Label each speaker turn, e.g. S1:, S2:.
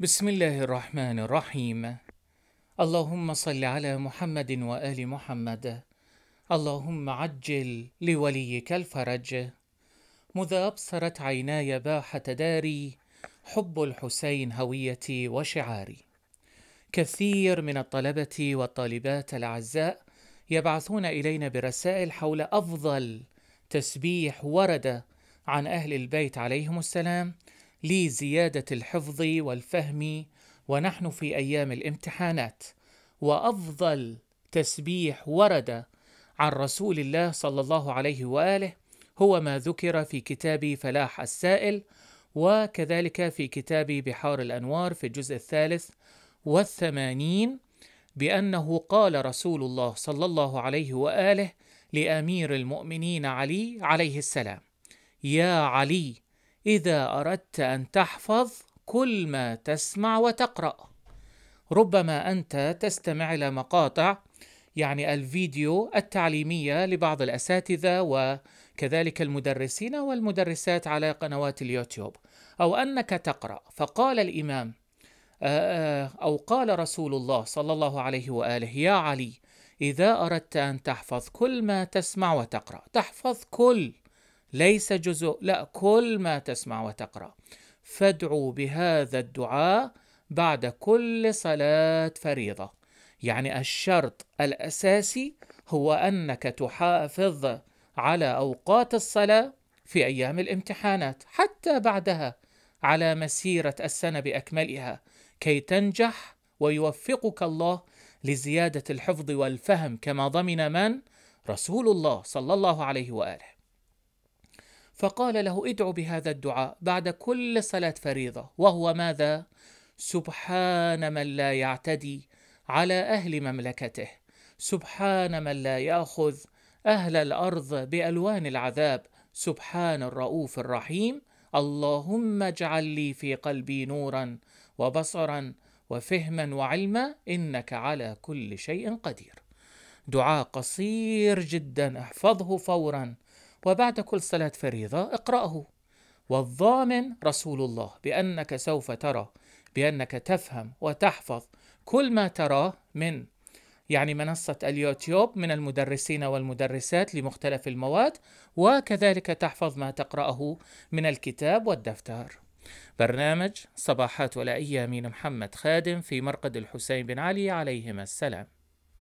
S1: بسم الله الرحمن الرحيم اللهم صل على محمد وآل محمد اللهم عجل لوليك الفرج مذا أبصرت عيناي باحة داري حب الحسين هويتي وشعاري كثير من الطلبة والطالبات الأعزاء يبعثون إلينا برسائل حول أفضل تسبيح ورد عن أهل البيت عليهم السلام لزيادة الحفظ والفهم ونحن في أيام الامتحانات وأفضل تسبيح ورد عن رسول الله صلى الله عليه وآله هو ما ذكر في كتاب فلاح السائل وكذلك في كتاب بحار الأنوار في الجزء الثالث والثمانين بأنه قال رسول الله صلى الله عليه وآله لأمير المؤمنين علي عليه السلام يا علي إذا أردت أن تحفظ كل ما تسمع وتقرأ ربما أنت تستمع إلى مقاطع يعني الفيديو التعليمية لبعض الأساتذة وكذلك المدرسين والمدرسات على قنوات اليوتيوب أو أنك تقرأ فقال الإمام آه، آه، أو قال رسول الله صلى الله عليه وآله يا علي إذا أردت أن تحفظ كل ما تسمع وتقرأ تحفظ كل ليس جزء لا كل ما تسمع وتقرا فادعوا بهذا الدعاء بعد كل صلاه فريضه يعني الشرط الاساسي هو انك تحافظ على اوقات الصلاه في ايام الامتحانات حتى بعدها على مسيره السنه باكملها كي تنجح ويوفقك الله لزياده الحفظ والفهم كما ضمن من رسول الله صلى الله عليه واله فقال له ادعو بهذا الدعاء بعد كل صلاة فريضة وهو ماذا؟ سبحان من لا يعتدي على أهل مملكته سبحان من لا يأخذ أهل الأرض بألوان العذاب سبحان الرؤوف الرحيم اللهم اجعل لي في قلبي نورا وبصرا وفهما وعلما إنك على كل شيء قدير دعاء قصير جدا احفظه فورا وبعد كل صلاة فريضة اقرأه والضامن رسول الله بأنك سوف ترى بأنك تفهم وتحفظ كل ما تراه من يعني منصة اليوتيوب من المدرسين والمدرسات لمختلف المواد وكذلك تحفظ ما تقرأه من الكتاب والدفتر برنامج صباحات ولا أيامين محمد خادم في مرقد الحسين بن علي عليهما السلام